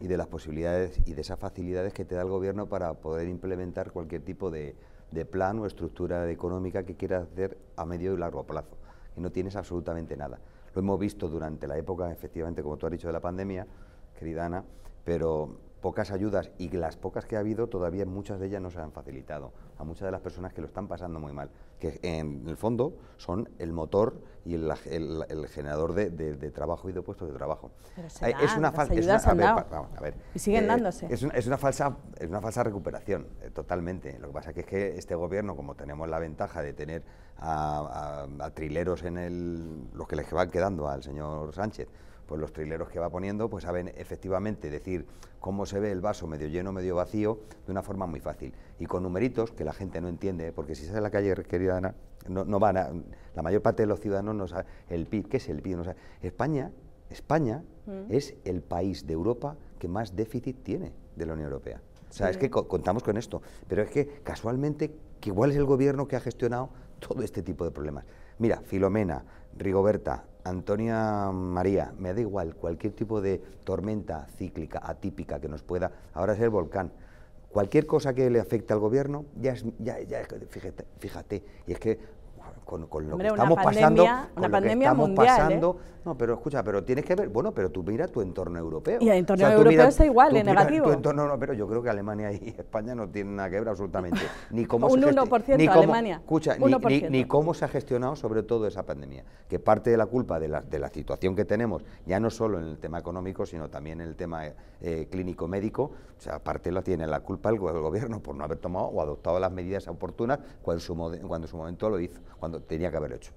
y de las posibilidades y de esas facilidades que te da el gobierno para poder implementar cualquier tipo de, plan o estructura económica que quieras hacer a medio y largo plazo. Y no tienes absolutamente nada. Lo hemos visto durante la época, efectivamente, como tú has dicho, de la pandemia, querida Ana, pero pocas ayudas y las pocas que ha habido todavía muchas de ellas no se han facilitado a muchas de las personas que lo están pasando muy mal, que en el fondo son el motor y el, generador de, trabajo y de puestos de trabajo. es una es y siguen dándose. Es falsa, es una falsa recuperación, eh, totalmente. Lo que pasa que es que este gobierno, como tenemos la ventaja de tener a, a, a trileros en el, los que les van quedando al señor Sánchez, pues los trileros que va poniendo pues saben efectivamente decir cómo se ve el vaso medio lleno, medio vacío, de una forma muy fácil. Y con numeritos que la gente no entiende, porque si sale a la calle, querida Ana, no, van a, la mayor parte de los ciudadanos no sabe el PIB, ¿qué es el PIB? No España, España mm. es el país de Europa que más déficit tiene de la Unión Europea. O sea, es que contamos con esto, pero es que casualmente, que igual es el gobierno que ha gestionado todo este tipo de problemas. Mira, Filomena, Rigoberta, Antonia María, me da igual, cualquier tipo de tormenta cíclica, atípica que nos pueda, ahora es el volcán, cualquier cosa que le afecte al gobierno, ya es, ya, ya, fíjate, fíjate, y es que con, lo estamos pasando, una pandemia ¿eh? no, pero escucha, pero tienes que ver, bueno, pero tú mira tu entorno europeo. Y el entorno europeo está igual, en negativo. no, pero yo creo que Alemania y España no tienen nada que ver absolutamente. Ni cómo un se 1% ni Alemania. Escucha, ni, cómo se ha gestionado sobre todo esa pandemia, que parte de la culpa de la, de la situación que tenemos, ya no solo en el tema económico, sino también en el tema eh, clínico-médico, o sea, parte la tiene la culpa el, gobierno por no haber tomado o adoptado las medidas oportunas cuando en su momento lo hizo cuando tenía que haber hecho.